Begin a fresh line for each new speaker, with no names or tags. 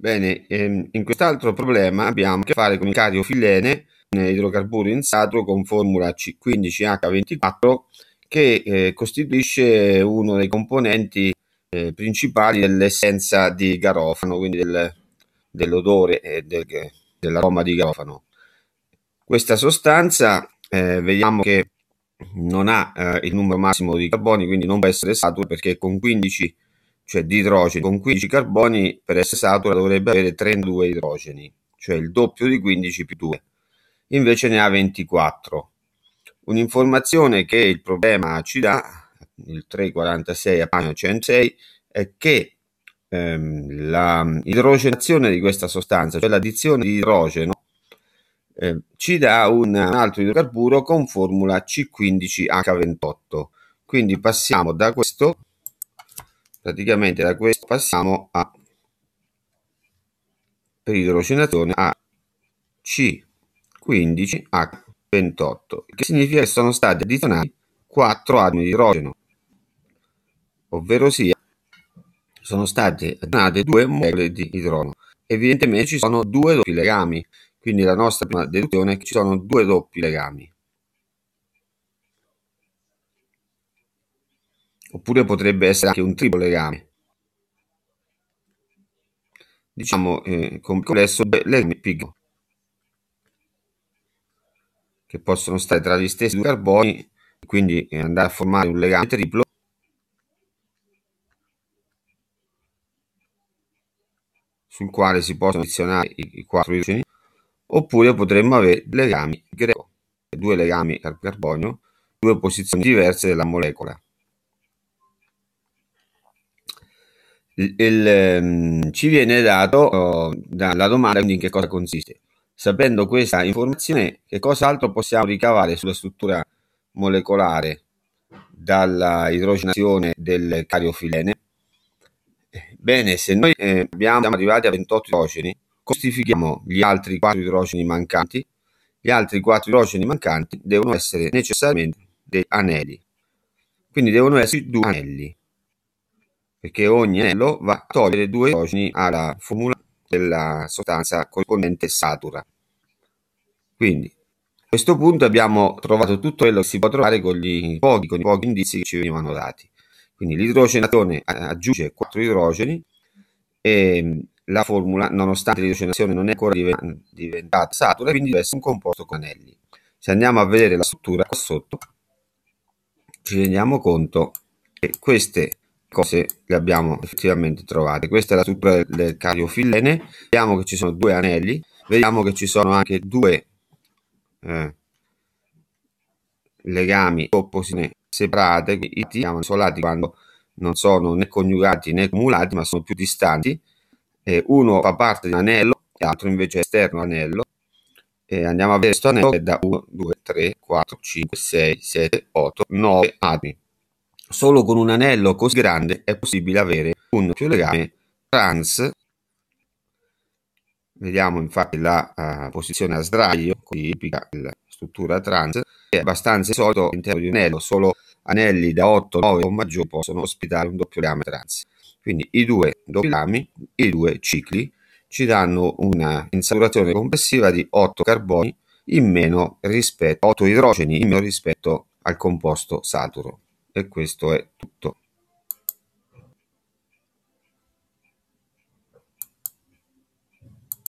Bene, ehm, in quest'altro problema abbiamo a che fare con il cariofilene, un idrocarburo insaturo con formula C15H24 che eh, costituisce uno dei componenti eh, principali dell'essenza di garofano, quindi del, dell'odore e del, dell'aroma di garofano. Questa sostanza eh, vediamo che non ha eh, il numero massimo di carboni, quindi non può essere saturo perché con 15 cioè di idrogeni con 15 carboni per essere satura dovrebbe avere 32 idrogeni, cioè il doppio di 15 più 2, invece ne ha 24. Un'informazione che il problema ci dà, il 346 a pagina 106, è che ehm, la di questa sostanza, cioè l'addizione di idrogeno, eh, ci dà un, un altro idrocarburo con formula C15H28. Quindi passiamo da questo Praticamente da questo passiamo a periodo di a C15H28, che significa che sono stati addizionati 4 atomi di idrogeno, ovvero sia sono state addizionate due molecole di idrogeno. Evidentemente ci sono due doppi legami, quindi la nostra prima deduzione è che ci sono due doppi legami. Oppure potrebbe essere anche un triplo legame. Diciamo eh, complesso legame piccolo che possono stare tra gli stessi due carboni quindi eh, andare a formare un legame triplo sul quale si possono posizionare i quattro idrogeni oppure potremmo avere legami greco, due legami al carbonio, due posizioni diverse della molecola. il, il, ehm, ci viene dato oh, eh, dalla domanda quindi in che cosa consiste. Sapendo questa informazione, che cosa altro possiamo ricavare sulla struttura molecolare dalla idrogenazione del cariofilene? Bene, se noi eh, abbiamo, siamo arrivati a 28 idrogeni, costifichiamo gli altri 4 idrogeni mancanti. Gli altri 4 idrogeni mancanti devono essere necessariamente dei anelli. Quindi devono esserci due anelli perché ogni anello va a togliere due idrogeni alla formula della sostanza corrispondente satura. Quindi a questo punto abbiamo trovato tutto quello che si può trovare con, gli pochi, con i pochi indizi che ci venivano dati. Quindi l'idrogenazione aggiunge 4 idrogeni e mm, la formula, nonostante l'idrogenazione non è ancora diventata satura, quindi deve essere un composto con anelli. Se andiamo a vedere la struttura qua sotto, ci rendiamo conto che queste cose le abbiamo effettivamente trovate. Questa è la struttura del cariofilene, vediamo che ci sono due anelli, vediamo che ci sono anche due eh, legami opposizione separate, I i chiamano isolati quando non sono né coniugati né cumulati, ma sono più distanti. Eh, uno fa parte di un anello, l'altro invece è esterno all'anello. E andiamo a vedere questo anello è da 1, 2, 3, 4, 5, 6, 7, 8, 9 atomi. Solo con un anello così grande è possibile avere un legame trans. Vediamo infatti la uh, posizione a sdraio, qui tipica la struttura trans, è abbastanza solito all'interno di un anello, solo anelli da 8, 9 o maggiore possono ospitare un doppio legame trans. Quindi i due doppi lami, i due cicli, ci danno una insaturazione complessiva di 8 carboni in meno rispetto 8 idrogeni in meno rispetto al composto saturo. E questo è tutto.